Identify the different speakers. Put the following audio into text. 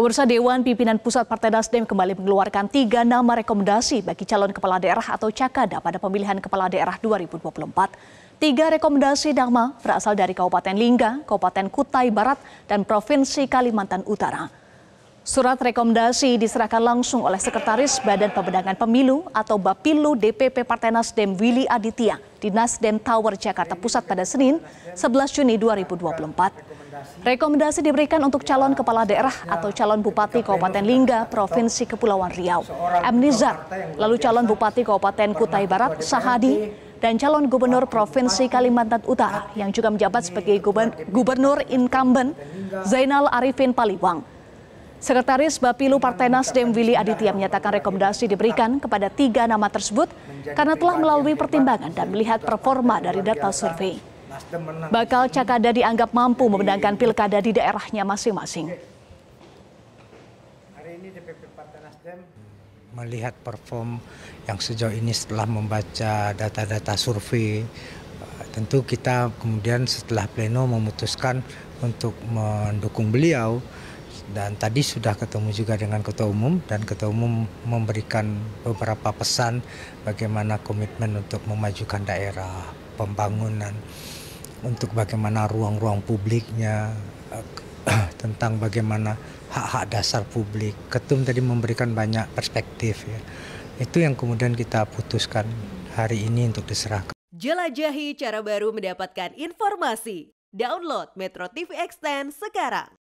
Speaker 1: Pemirsa Dewan Pimpinan Pusat Partai Nasdem kembali mengeluarkan tiga nama rekomendasi bagi calon kepala daerah atau cakada pada pemilihan kepala daerah 2024. Tiga rekomendasi nama berasal dari Kabupaten Lingga, Kabupaten Kutai Barat, dan Provinsi Kalimantan Utara. Surat rekomendasi diserahkan langsung oleh Sekretaris Badan Pemenangan Pemilu atau Bapilu DPP Partai Nasdem Willy Aditya di Nasdem Tower Jakarta Pusat pada Senin 11 Juni 2024. Rekomendasi diberikan untuk calon kepala daerah atau calon bupati Kabupaten Lingga, Provinsi Kepulauan Riau, M. lalu calon bupati Kabupaten Kutai Barat, Sahadi, dan calon gubernur Provinsi Kalimantan Utara yang juga menjabat sebagai gubernur incumbent Zainal Arifin Paliwang. Sekretaris Bapilu Partai Nasdem Willy Aditya menyatakan rekomendasi diberikan kepada tiga nama tersebut karena telah melalui pertimbangan dan melihat performa dari data survei. Bakal Cakada dianggap mampu memenangkan pilkada di daerahnya masing-masing.
Speaker 2: melihat perform yang sejauh ini setelah membaca data-data survei eh, tentu kita kemudian setelah pleno memutuskan untuk mendukung beliau dan tadi sudah ketemu juga dengan Ketua Umum dan Ketua Umum memberikan beberapa pesan bagaimana komitmen untuk memajukan daerah, pembangunan, untuk bagaimana ruang-ruang publiknya, eh, tentang bagaimana hak-hak dasar publik. Ketum tadi memberikan banyak perspektif ya. Itu yang kemudian kita putuskan hari ini untuk diserahkan.
Speaker 1: Jelajahi cara baru mendapatkan informasi. Download Metro TV Extend sekarang.